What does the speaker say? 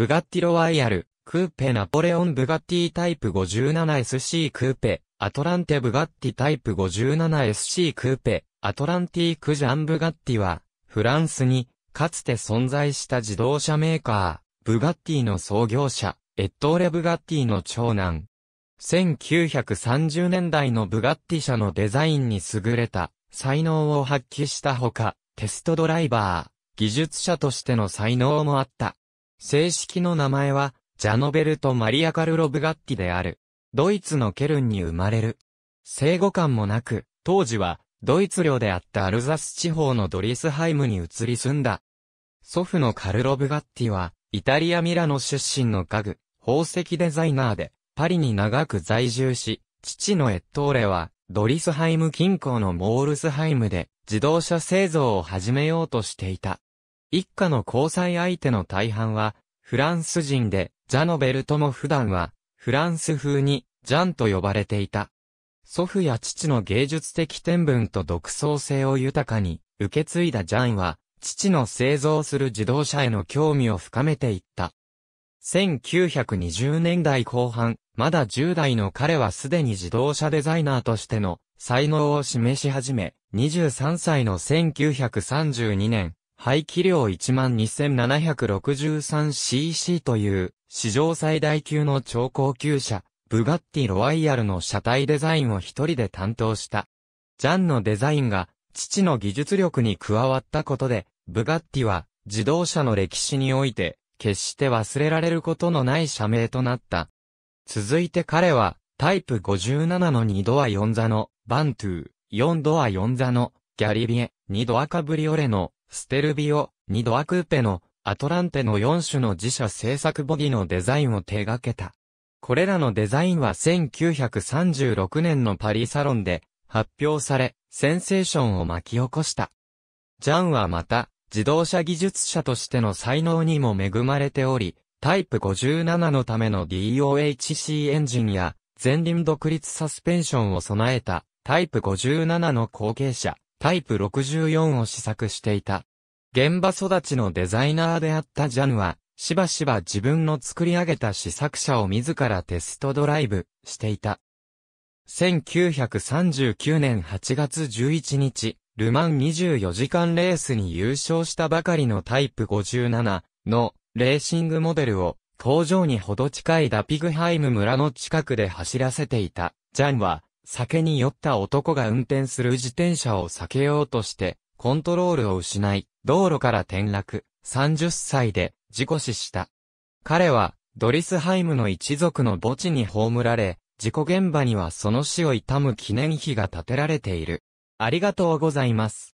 ブガッティロワイヤル、クーペナポレオンブガッティタイプ 57SC クーペ、アトランテブガッティタイプ 57SC クーペ、アトランティクジャンブガッティは、フランスに、かつて存在した自動車メーカー、ブガッティの創業者、エットーレ・ブガッティの長男。1930年代のブガッティ社のデザインに優れた才能を発揮したほか、テストドライバー、技術者としての才能もあった。正式の名前は、ジャノベルとマリア・カルロ・ブガッティである。ドイツのケルンに生まれる。生後感もなく、当時は、ドイツ領であったアルザス地方のドリスハイムに移り住んだ。祖父のカルロ・ブガッティは、イタリア・ミラノ出身の家具、宝石デザイナーで、パリに長く在住し、父のエットーレは、ドリスハイム近郊のモールスハイムで、自動車製造を始めようとしていた。一家の交際相手の大半は、フランス人で、ジャノベルトも普段は、フランス風に、ジャンと呼ばれていた。祖父や父の芸術的天文と独創性を豊かに、受け継いだジャンは、父の製造する自動車への興味を深めていった。1920年代後半、まだ10代の彼はすでに自動車デザイナーとしての才能を示し始め、23歳の1932年、排気量 12763cc という、史上最大級の超高級車、ブガッティロワイヤルの車体デザインを一人で担当した。ジャンのデザインが、父の技術力に加わったことで、ブガッティは、自動車の歴史において、決して忘れられることのない社名となった。続いて彼は、タイプ57の2ドア4座の、バントゥー、4ドア4座の、ギャリビエ、2ドアカブリオレの、ステルビオ、ニドアクーペの、アトランテの4種の自社製作ボディのデザインを手掛けた。これらのデザインは1936年のパリサロンで発表され、センセーションを巻き起こした。ジャンはまた、自動車技術者としての才能にも恵まれており、タイプ57のための DOHC エンジンや、前輪独立サスペンションを備えた、タイプ57の後継者、タイプ64を試作していた。現場育ちのデザイナーであったジャンは、しばしば自分の作り上げた試作車を自らテストドライブしていた。1939年8月11日、ルマン24時間レースに優勝したばかりのタイプ57のレーシングモデルを工場にほど近いダピグハイム村の近くで走らせていた。ジャンは酒に酔った男が運転する自転車を避けようとしてコントロールを失い、道路から転落、30歳で事故死した。彼は、ドリスハイムの一族の墓地に葬られ、事故現場にはその死を悼む記念碑が建てられている。ありがとうございます。